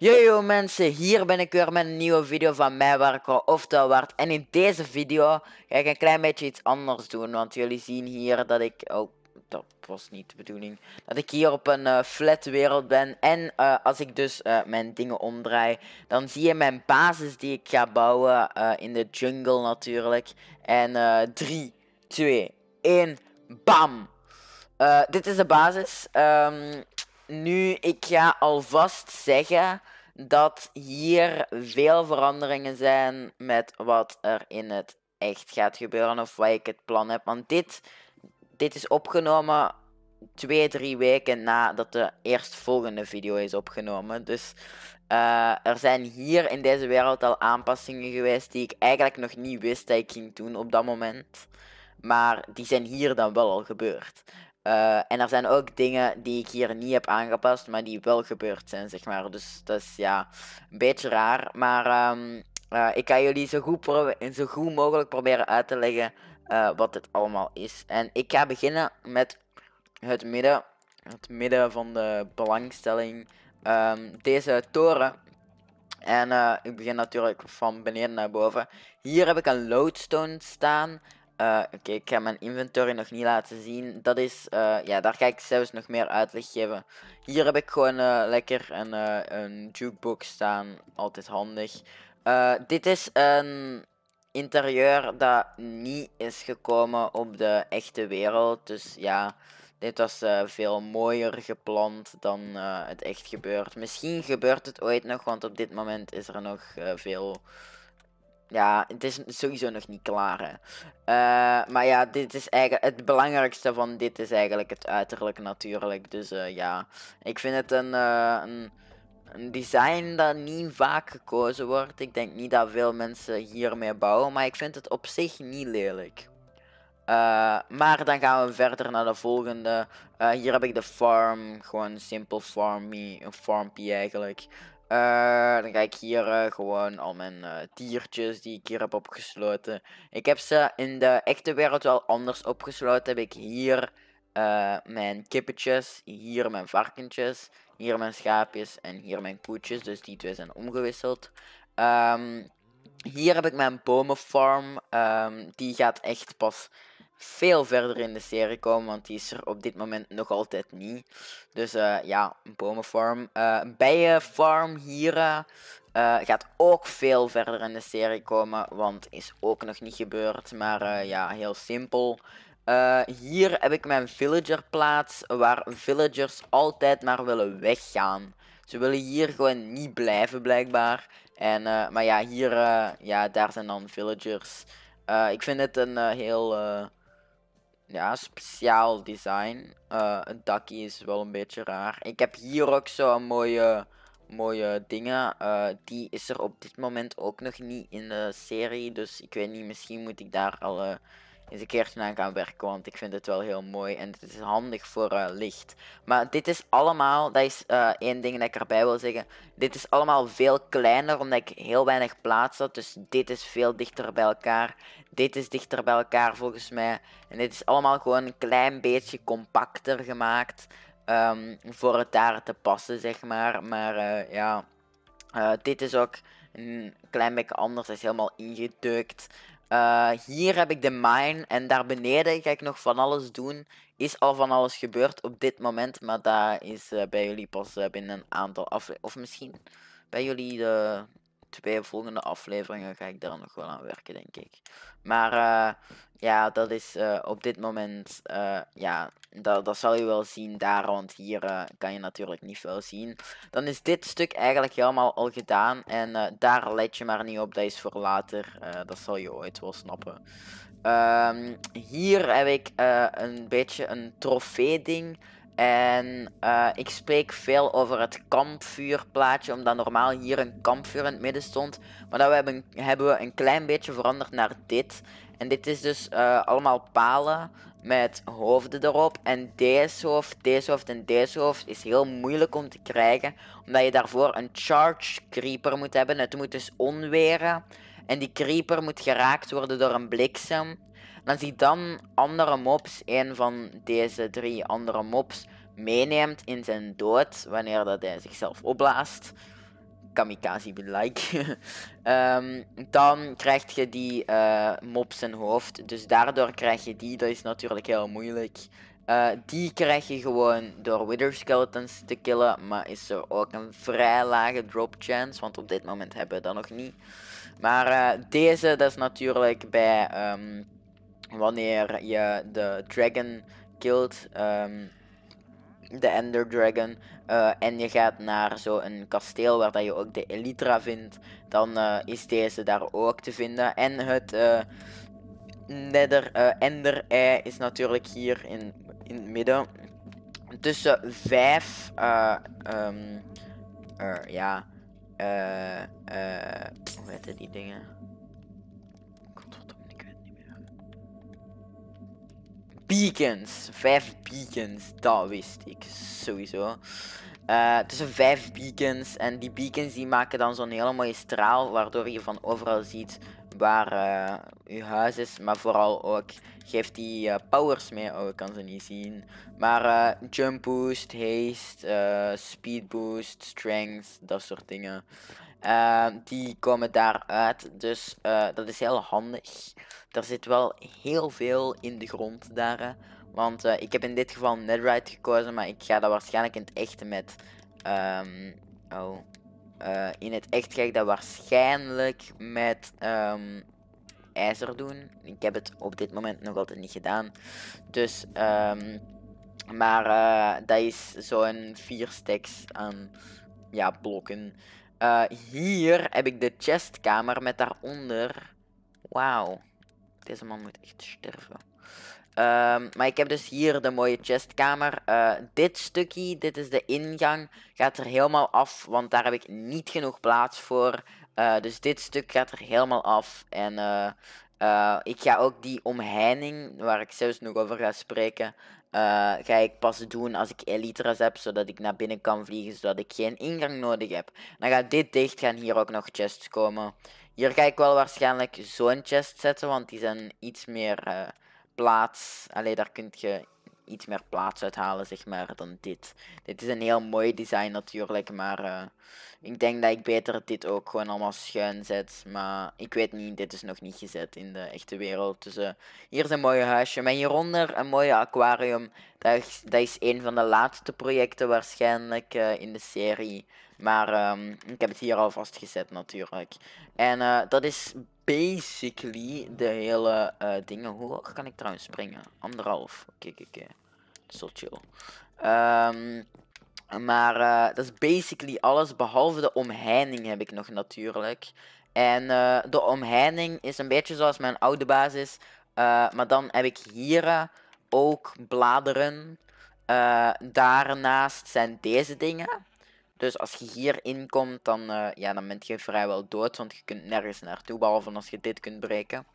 Yo mensen, hier ben ik weer met een nieuwe video van mij al of Waard. En in deze video ga ik een klein beetje iets anders doen. Want jullie zien hier dat ik... Oh, dat was niet de bedoeling. Dat ik hier op een eh, flat wereld ben. En eh, als ik dus eh, mijn dingen omdraai, dan zie je mijn basis die ik ga bouwen in de jungle natuurlijk. En 3, 2, 1, bam! dit is de basis. Um, nu, ik ga alvast zeggen dat hier veel veranderingen zijn met wat er in het echt gaat gebeuren of wat ik het plan heb. Want dit, dit is opgenomen twee, drie weken nadat de eerstvolgende video is opgenomen. Dus eh, er zijn hier in deze wereld al aanpassingen geweest die ik eigenlijk nog niet wist dat ik ging doen op dat moment. Maar die zijn hier dan wel al gebeurd. Eh, en er zijn ook dingen die ik hier niet heb aangepast, maar die wel gebeurd zijn, zeg maar. Dus dat is ja, een beetje raar. Maar ehm, eh, ik ga jullie zo goed, zo goed mogelijk proberen uit te leggen eh, wat dit allemaal is. En ik ga beginnen met het midden, het midden van de belangstelling. Ehm, deze toren. En ik begin natuurlijk van beneden naar boven. Hier heb ik een lodestone staan. Eh, oké, ik ga mijn inventory nog niet laten zien. Dat is, eh, ja, daar ga ik zelfs nog meer uitleg geven. Hier heb ik gewoon eh, lekker een, een, jukebox staan. Altijd handig. dit is een interieur dat niet is gekomen op de echte wereld. Dus ja, dit was veel mooier gepland dan het echt gebeurt. Misschien gebeurt het ooit nog, want op dit moment is er nog veel ja, het is sowieso nog niet klaar. Hè. Eh, maar ja, dit is eigenlijk, het belangrijkste van dit is eigenlijk het uiterlijk natuurlijk. Dus eh, ja, ik vind het een, eh, een, een, design dat niet vaak gekozen wordt. Ik denk niet dat veel mensen hiermee bouwen, maar ik vind het op zich niet lelijk. maar dan gaan we verder naar de volgende. hier heb ik de farm, gewoon simpel farm een farmpie eigenlijk. Eh, dan kijk ik hier eh, gewoon al mijn uh, diertjes die ik hier heb opgesloten. Ik heb ze in de echte wereld wel anders opgesloten. Heb ik hier mijn kippetjes, hier mijn varkentjes, hier mijn schaapjes en hier mijn koetjes. Dus die twee zijn omgewisseld. Ehm, hier heb ik mijn bomenfarm. Ehm, die gaat echt pas veel verder in de serie komen, want die is er op dit moment nog altijd niet. Dus eh, ja, een bomenfarm. Uh, een bijenfarm hier eh, gaat ook veel verder in de serie komen, want is ook nog niet gebeurd. Maar ja, heel simpel. hier heb ik mijn villager plaats, waar villagers altijd maar willen weggaan. Ze willen hier gewoon niet blijven, blijkbaar. En, maar ja, hier, ja, daar zijn dan villagers. ik vind het een heel ja, speciaal design. Eh, een het dakje is wel een beetje raar. Ik heb hier ook zo'n mooie, mooie dingen. Eh, die is er op dit moment ook nog niet in de serie. Dus ik weet niet, misschien moet ik daar al eens een keertje aan gaan werken. Want ik vind het wel heel mooi en het is handig voor eh, licht. Maar dit is allemaal, dat is eh, één ding dat ik erbij wil zeggen. Dit is allemaal veel kleiner omdat ik heel weinig plaats had. Dus dit is veel dichter bij elkaar. Dit is dichter bij elkaar volgens mij. En dit is allemaal gewoon een klein beetje compacter gemaakt. Ehm, voor het daar te passen, zeg maar. Maar eh, ja, dit is ook een klein beetje anders. Hij is helemaal ingedeukt. Eh, hier heb ik de mine en daar beneden ga ik nog van alles doen. Is al van alles gebeurd op dit moment, maar dat is eh, bij jullie pas eh, binnen een aantal afleveringen. Of misschien bij jullie de twee volgende afleveringen ga ik daar nog wel aan werken, denk ik. Maar eh, ja, dat is eh, op dit moment, eh, ja, dat, dat zal je wel zien daar, want hier kan je natuurlijk niet veel zien. Dan is dit stuk eigenlijk helemaal al gedaan en daar let je maar niet op, dat is voor later. dat zal je ooit wel snappen. Ehm, hier heb ik een beetje een trofee ding. En eh, ik spreek veel over het kampvuurplaatje, omdat normaal hier een kampvuur in het midden stond. Maar dat we hebben, hebben we een klein beetje veranderd naar dit. En dit is dus eh, allemaal palen met hoofden erop. En deze hoofd, deze hoofd en deze hoofd is heel moeilijk om te krijgen. Omdat je daarvoor een charge creeper moet hebben. Het moet dus onweren. En die creeper moet geraakt worden door een bliksem. En als hij dan andere mobs, een van deze drie andere mobs, meeneemt in zijn dood, wanneer dat hij zichzelf opblaast, kamikaze like, ehm, dan krijg je die uh, zijn hoofd. Dus daardoor krijg je die, dat is natuurlijk heel moeilijk. Eh, die krijg je gewoon door Wither Skeletons te killen, maar is er ook een vrij lage drop chance, want op dit moment hebben we dat nog niet. Maar eh, deze, dat is natuurlijk bij ehm, wanneer je de dragon kilt, ehm, de ender dragon, eh, en je gaat naar zo'n kasteel waar dat je ook de elytra vindt, dan eh, is deze daar ook te vinden. En het nether ender ei is natuurlijk hier in, in het midden. Tussen vijf, um, ja, eh, eh, hoe heet die dingen? Godverdomme, ik weet het niet meer. Beacons, vijf beacons, dat wist ik sowieso. Uh, eh, tussen vijf beacons en die beacons die maken dan zo'n hele mooie straal waardoor je van overal ziet waar eh, uw huis is, maar vooral ook geeft die eh, powers mee. Oh, ik kan ze niet zien. Maar eh, jump boost, haste, speed boost, strength, dat soort dingen. die komen daaruit. Dus dat is heel handig. Er zit wel heel veel in de grond daar. Want ik heb in dit geval netherite gekozen. Maar ik ga dat waarschijnlijk in het echte met... Ehm, oh, eh, in het echt ga ik dat waarschijnlijk met ehm, ijzer doen. Ik heb het op dit moment nog altijd niet gedaan. Dus, ehm, maar eh, dat is zo'n vier stacks aan ja, blokken. Eh, hier heb ik de chestkamer met daaronder. Wauw. Deze man moet echt sterven. Ehm, maar ik heb dus hier de mooie chestkamer. Eh, dit stukje, dit is de ingang, gaat er helemaal af, want daar heb ik niet genoeg plaats voor. Eh, dus dit stuk gaat er helemaal af. En eh, ik ga ook die omheining, waar ik zelfs nog over ga spreken, ga ik pas doen als ik Elytras heb, zodat ik naar binnen kan vliegen, zodat ik geen ingang nodig heb. Dan gaat dit dicht, gaan hier ook nog chests komen. Hier ga ik wel waarschijnlijk zo'n chest zetten, want die zijn iets meer plaats. daar kun je iets meer plaats uithalen, zeg maar, dan dit. Dit is een heel mooi design natuurlijk, maar eh, ik denk dat ik beter dit ook gewoon allemaal schuin zet. Maar ik weet niet, dit is nog niet gezet in de echte wereld. Dus eh, hier is een mooi huisje. Maar hieronder een mooi aquarium. Dat is, dat is een van de laatste projecten waarschijnlijk eh, in de serie. Maar ehm, ik heb het hier al gezet natuurlijk. En dat is basically de hele eh, dingen. Hoe hoog kan ik trouwens springen? Anderhalf. Oké, oké, oké, Zo chill. Ehm, maar eh, dat is basically alles. Behalve de omheining heb ik nog natuurlijk. En eh, de omheining is een beetje zoals mijn oude basis. maar dan heb ik hier ook bladeren. daarnaast zijn deze dingen. Dus als je hier komt, dan, eh, ja, dan ben je vrijwel dood, want je kunt nergens naartoe, behalve als je dit kunt breken.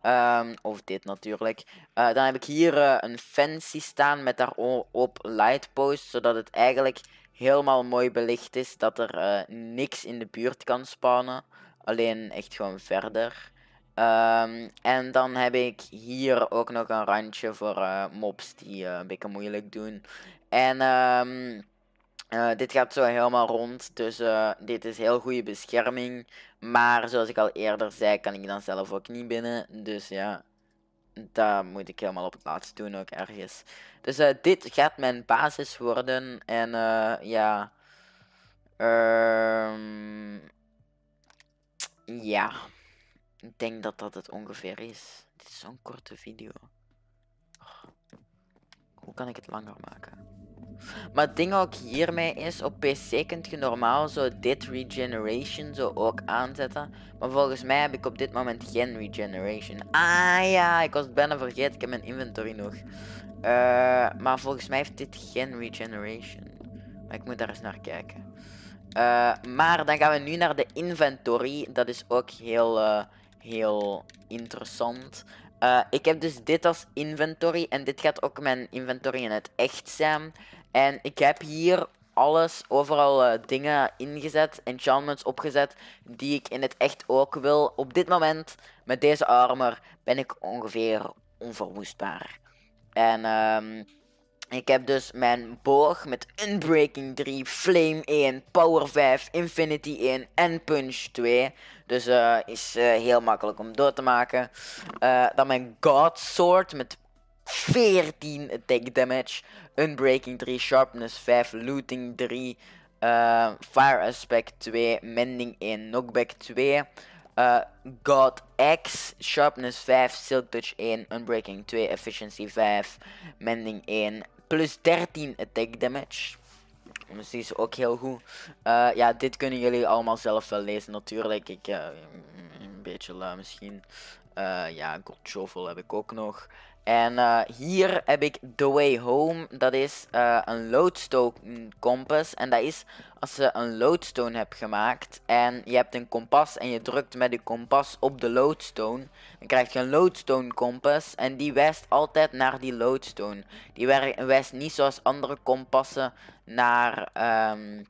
Ehm, of dit natuurlijk. Eh, dan heb ik hier eh, een fancy staan met daarop post. zodat het eigenlijk helemaal mooi belicht is dat er niks in de buurt kan spawnen. Alleen echt gewoon verder. Ehm, en dan heb ik hier ook nog een randje voor mobs die een beetje moeilijk doen. En... Um, eh, dit gaat zo helemaal rond, dus eh, dit is heel goede bescherming. Maar zoals ik al eerder zei, kan ik dan zelf ook niet binnen. Dus ja, dat moet ik helemaal op het laatst doen ook ergens. Dus eh, dit gaat mijn basis worden. En ja... Ehm, ja. Ik denk dat dat het ongeveer is. Dit is zo'n korte video. Hoe kan ik het langer maken? Maar het ding ook hiermee is, op PC kunt je normaal zo dit regeneration zo ook aanzetten. Maar volgens mij heb ik op dit moment geen regeneration. Ah ja, ik was bijna vergeten, ik heb mijn inventory nog. Eh, maar volgens mij heeft dit geen regeneration. Maar ik moet daar eens naar kijken. Eh, maar dan gaan we nu naar de inventory. Dat is ook heel, eh, heel interessant. ik heb dus dit als inventory en dit gaat ook mijn inventory in het echt zijn. En ik heb hier alles, overal eh, dingen ingezet, enchantments opgezet, die ik in het echt ook wil. Op dit moment, met deze armor, ben ik ongeveer onverwoestbaar. En ehm, ik heb dus mijn boog met Unbreaking 3, Flame 1, Power 5, Infinity 1 en Punch 2. Dus eh, is eh, heel makkelijk om door te maken. dan mijn God Sword met 14 attack damage. Unbreaking 3, Sharpness 5, Looting 3, eh, Fire Aspect 2, Mending 1, Knockback 2. Eh, god X, Sharpness 5, Silk Touch 1, Unbreaking 2, Efficiency 5, Mending 1, plus 13 attack damage. Dus is ook heel goed. Eh, ja, dit kunnen jullie allemaal zelf wel lezen natuurlijk. Ik, uh, een beetje lui misschien. ja, God Shovel heb ik ook nog. En eh, hier heb ik The Way Home. Dat is eh, een loodstone mm, kompas. En dat is als je een loodstone hebt gemaakt. En je hebt een kompas en je drukt met de kompas op de lodestone. Dan krijg je een loodstone kompas. En die wijst altijd naar die loodstone. Die wijst niet zoals andere kompassen naar... Ehm,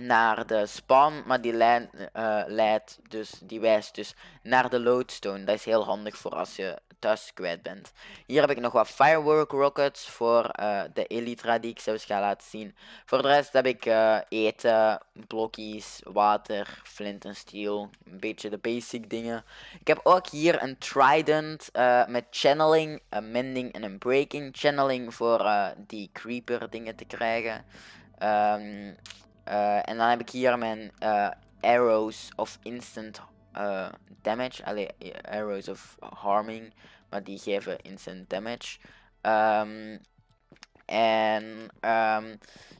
naar de span, maar die leidt, eh, leidt dus, die wijst dus naar de lodestone. Dat is heel handig voor als je thuis kwijt bent. Hier heb ik nog wat firework rockets voor eh, de Elytra die ik zelfs ga laten zien. Voor de rest heb ik eh, eten, blokjes, water, flint en steel. Een beetje de basic dingen. Ik heb ook hier een trident eh, met channeling, een mending en een breaking. Channeling voor die creeper dingen te krijgen. Ehm, en dan heb ik hier mijn arrows of instant eh, damage, allee, arrows of harming, maar die geven instant damage. Ehm, en ehm,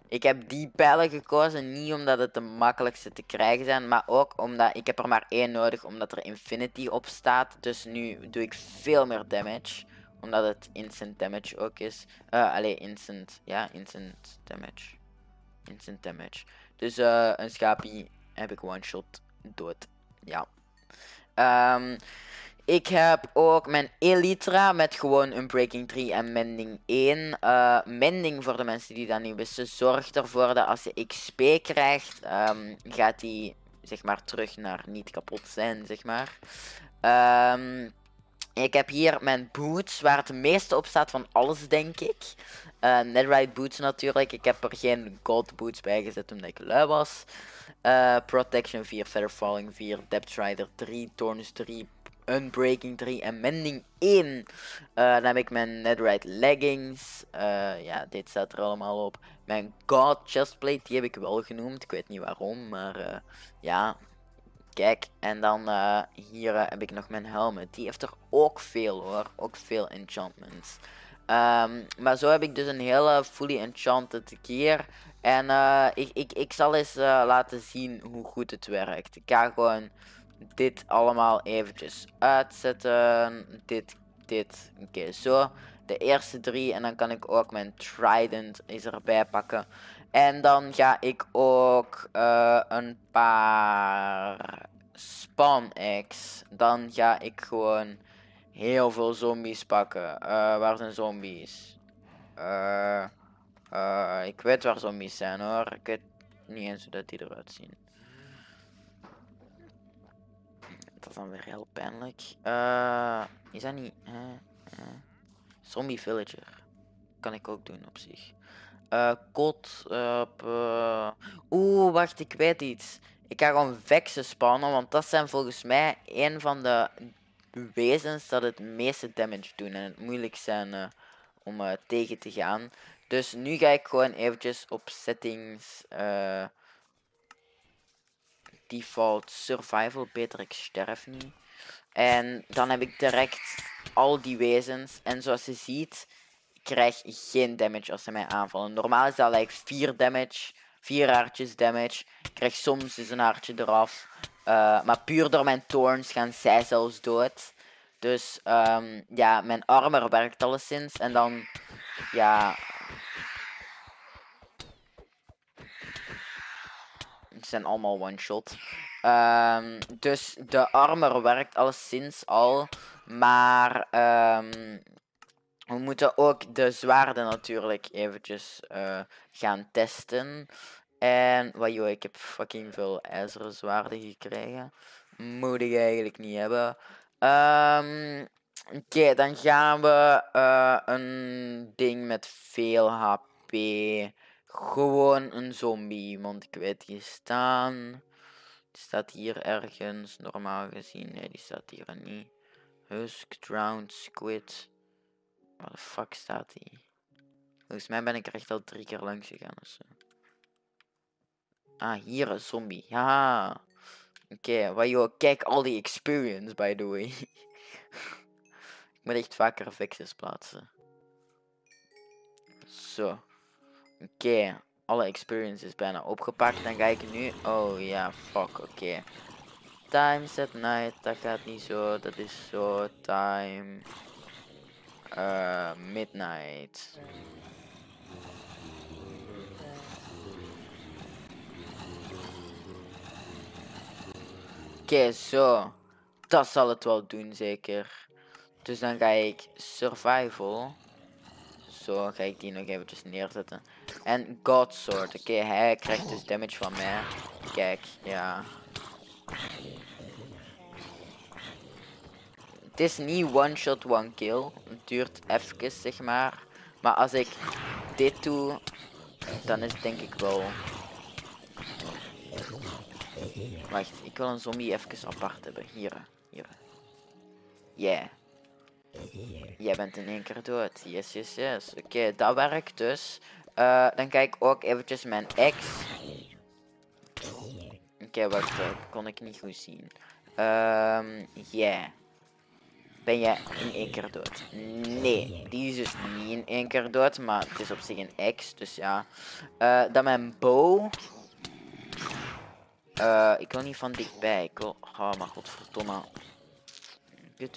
ik heb die pijlen gekozen niet omdat het de makkelijkste te krijgen zijn, maar ook omdat ik heb er maar één nodig omdat er infinity op staat. Dus nu doe ik veel meer damage, omdat het instant damage ook is. Uh, allee, instant, ja, instant damage. Instant damage. Dus uh, een schapie heb ik one shot dood. Ja. Ehm, ik heb ook mijn Elytra met gewoon een Breaking 3 en Mending 1. Eh, mending, voor de mensen die dat niet wisten, zorgt ervoor dat als je XP krijgt, ehm, gaat die zeg maar terug naar niet kapot zijn, zeg maar. Ehm, ik heb hier mijn boots, waar het meeste op staat van alles, denk ik. Uh, boots natuurlijk. Ik heb er geen gold boots bij gezet omdat ik lui was. Eh, protection 4, Featherfalling 4, Depth Rider 3, Tornus 3, Unbreaking 3 en Mending 1. Eh, dan heb ik mijn Netherite leggings. ja, dit staat er allemaal op. Mijn God chestplate, die heb ik wel genoemd. Ik weet niet waarom, maar ja, Kijk, en dan eh, hier eh, heb ik nog mijn helmet. Die heeft er ook veel hoor. Ook veel enchantments. Ehm, maar zo heb ik dus een hele fully enchanted keer. En eh, ik, ik, ik zal eens laten zien hoe goed het werkt. Ik ga gewoon dit allemaal eventjes uitzetten. Dit, dit. Oké, okay, zo. De eerste drie. En dan kan ik ook mijn trident eens erbij pakken. En dan ga ik ook eh, een paar spawn eggs. Dan ga ik gewoon heel veel zombies pakken. Eh, waar zijn zombies? Eh, ik weet waar zombies zijn hoor. Ik weet niet eens hoe dat die eruit zien. Dat is dan weer heel pijnlijk. is dat niet... Zombie villager. Kan ik ook doen op zich eh, kot. Eh, eh, Oeh, wacht, ik weet iets. Ik ga gewoon vexen spannen, want dat zijn volgens mij een van de wezens dat het meeste damage doen en het moeilijk zijn eh, om eh, tegen te gaan. Dus nu ga ik gewoon eventjes op settings eh, default survival, beter ik sterf niet. En dan heb ik direct al die wezens. En zoals je ziet, krijg geen damage als ze mij aanvallen. Normaal is dat like 4 damage, 4 haartjes damage. krijg soms dus een haartje eraf. Eh, maar puur door mijn thorns gaan zij zelfs dood. Dus ehm, ja, mijn armor werkt alleszins. En dan, ja... Het zijn allemaal one-shot. Ehm, dus de armor werkt alleszins al. Maar um, we moeten ook de zwaarden natuurlijk eventjes eh, gaan testen. En, joh ik heb fucking veel ijzeren zwaarden gekregen. Moet ik eigenlijk niet hebben. Ehm, oké, dan gaan we eh, een ding met veel HP. Gewoon een zombie, want ik weet die staan. staat hier ergens, normaal gezien. Nee, die staat hier niet. Husk, drowned, squid. Waar de fuck staat die? Volgens mij ben ik er echt al drie keer langs gegaan zo. Ah, hier een zombie. Haha. Oké, okay, joh, kijk al die experience, by the way. ik moet echt vaker fixes plaatsen. Zo. Oké, alle experience is bijna opgepakt. Dan ga ik nu... Oh ja, fuck, oké. Okay. Times at night, dat gaat niet zo. Dat is zo, time... Eh, midnight. Oké, zo. Dat zal het wel doen, zeker. Dus dan ga ik survival. Zo, ga ik die nog eventjes neerzetten. En God Oké, hij krijgt dus damage van mij. Kijk, ja. het is niet one shot, one kill. Het duurt even, zeg maar. Maar als ik dit doe, dan is het denk ik wel... Wacht, ik wil een zombie even apart hebben. Hier, hier. Yeah. Jij bent in één keer dood. Yes, yes, yes. Oké, dat werkt dus. Uh, dan kijk ik ook eventjes mijn ex. Oké, wacht. Dat kon ik niet goed zien. Um, yeah ben jij in één keer dood. Nee, die is dus niet in één keer dood, maar het is op zich een ex, dus ja. Uh, eh, dan mijn bow. Eh, ik wil niet van dichtbij, ik wil... Oh, maar godverdomme.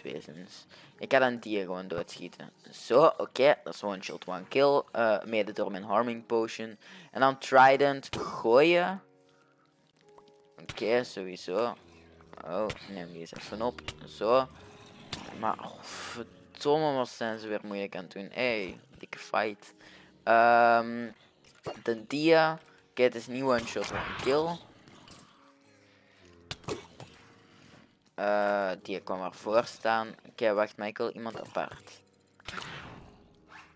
wezens. Ik ga dan die gewoon doodschieten. Zo, oké. Dat is one shot, one kill. Eh, mede door mijn harming potion. En dan trident gooien. Oké, okay, sowieso. Oh, neem die eens even op. Zo. Maar verdomme wat zijn ze weer moeilijk aan het doen. Hey, dikke fight. Um, de dia het is niet one shot one kill. Uh, die kwam ervoor staan. Oké, wacht, Michael, iemand apart.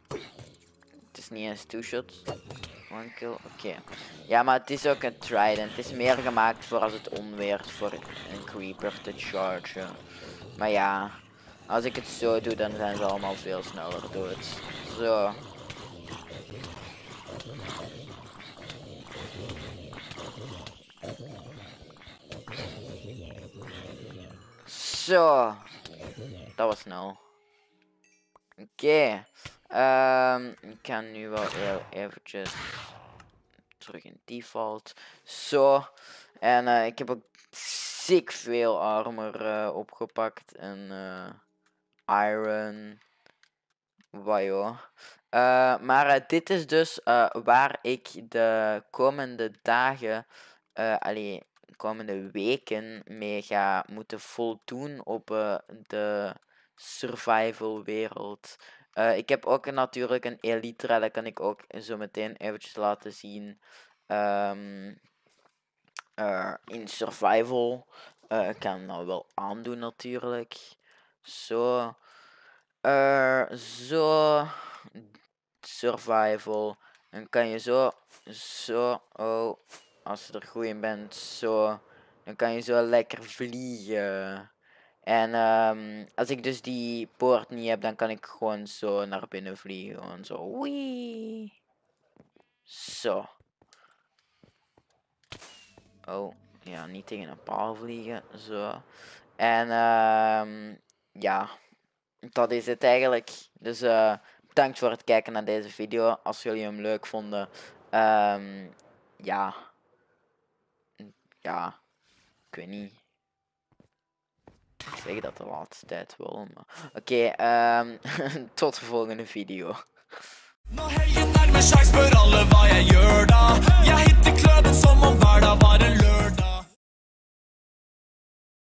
Het is niet eens two shot, One kill, oké. Ja, maar het is ook een trident. Het is meer gemaakt voor als het onweert voor een creeper te chargen. Maar ja, als ik het zo doe, dan zijn ze allemaal veel sneller het Zo. Zo. Dat was snel. Oké. Ehm, ik kan nu wel eventjes terug in default. Zo. En eh, ik heb ook ziek veel armor eh, opgepakt. En... eh iron. wajo. joh. Eh, maar eh, dit is dus eh, waar ik de komende dagen, allee, komende weken mee ga moeten voldoen op de survival wereld. ik heb ook natuurlijk een elite rally, kan ik ook zo meteen eventjes laten zien. Ehm, in survival. ik kan het nou wel aandoen natuurlijk. Zo. zo. Survival. Dan kan je zo. Zo. Oh. Als je er goed in bent. Zo. Dan kan je zo lekker vliegen. En um, als ik dus die poort niet heb, dan kan ik gewoon zo naar binnen vliegen. Gewoon zo. Wee. Zo. Oh, ja, niet tegen een paal vliegen. Zo. En um, ja, dat is het eigenlijk. Dus eh, bedankt voor het kijken naar deze video. Als jullie hem leuk vonden, um, ja, ja, ik weet niet. Ik zeg dat de laatste tijd wel, maar... Oké, okay, um, ehm, tot de volgende video. alle